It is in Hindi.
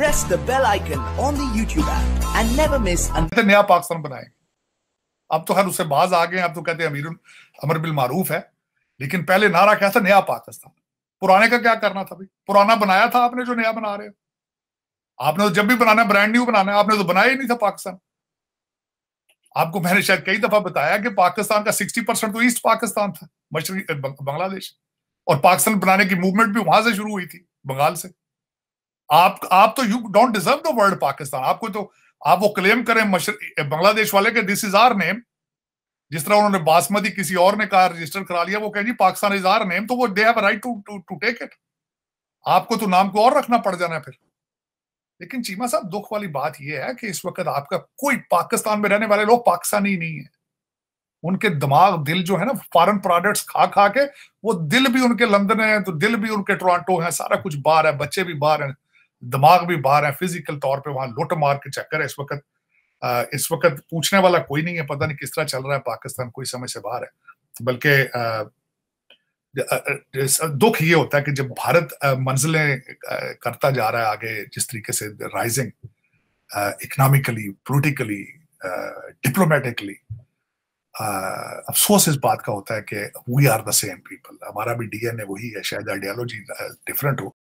press the bell icon on the YouTube app and never miss an... नया पाकिस्तान बनाएंगे अब तो खैर उससे बाज आ गए अब तो कहते हैं अमीरुल अमर बिल मारूफ है लेकिन पहले नारा क्या था नया पाकिस्तान पुराने का क्या करना था भाई पुराना बनाया था आपने जो नया बना रहे हो आपने तो जब भी बनाना ब्रांड न्यू बनाना आपने तो बनाया ही नहीं था पाकिस्तान आपको मैंने शायद कई दफा बताया कि पाकिस्तान का सिक्सटी परसेंट तो ईस्ट पाकिस्तान था मशरकी बांग्लादेश और पाकिस्तान बनाने की मूवमेंट भी वहां से शुरू हुई थी बंगाल से आप आप तो you don't deserve the word Pakistan आपको तो आप वो क्लेम करें बांग्लादेश वाले के दिस इज आर नेम जिस तरह उन्होंने बासमती किसी और ने कहा रजिस्टर करा लिया वो कहे जी पाकिस्तान इज आर नेम तो वो they have right to to to take it आपको तो नाम को और रखना पड़ जाना है फिर लेकिन चीमा साहब दुख वाली बात यह है कि इस वक्त आपका कोई पाकिस्तान में रहने वाले लोग पाकिस्तानी नहीं है उनके दिमाग दिल जो है ना फॉरन प्रोडक्ट्स खा खा के वो दिल भी उनके लंदन है तो दिल भी उनके टोरंटो है सारा कुछ बाहर है बच्चे भी बाहर है दिमाग भी बाहर है फिजिकल तौर पे वहां लुट मार के चक्कर है इस वक्त इस वक्त पूछने वाला कोई नहीं है पता नहीं किस तरह चल रहा है पाकिस्तान कोई समय से बाहर है बल्कि दुख ये होता है कि जब भारत मंजिलें करता जा रहा है आगे जिस तरीके से राइजिंग इकोनॉमिकली पोलिटिकली डिप्लोमेटिकली अफसोस इस बात का होता है कि we are the same people हमारा भी डीएनए वही है शायद आइडियोलॉजी डिफरेंट हो